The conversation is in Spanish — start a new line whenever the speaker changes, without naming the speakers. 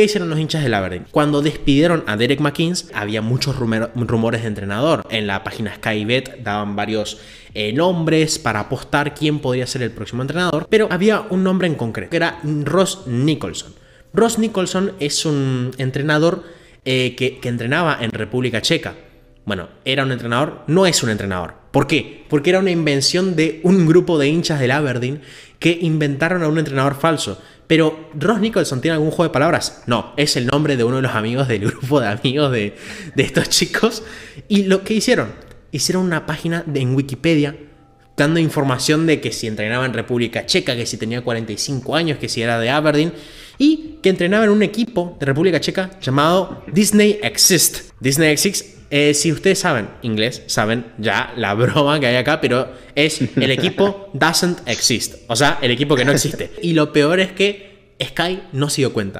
¿Qué hicieron los hinchas del Aberdeen? Cuando despidieron a Derek McKinsey, había muchos rumores de entrenador. En la página Skybet daban varios eh, nombres para apostar quién podría ser el próximo entrenador, pero había un nombre en concreto, que era Ross Nicholson. Ross Nicholson es un entrenador eh, que entrenaba en República Checa bueno, era un entrenador, no es un entrenador. ¿Por qué? Porque era una invención de un grupo de hinchas del Aberdeen que inventaron a un entrenador falso. Pero Ross Nicholson tiene algún juego de palabras. No, es el nombre de uno de los amigos del grupo de amigos de, estos chicos. Y lo que hicieron, hicieron una página en Wikipedia dando información de que si entrenaba en República Checa, que si tenía 45 años, que si era de Aberdeen, y que entrenaba en un equipo de República Checa llamado Disney Exist. Disney Exist eh, si ustedes saben inglés, saben ya la broma que hay acá, pero es el equipo doesn't exist. O sea, el equipo que no existe. Y lo peor es que Sky no se dio cuenta.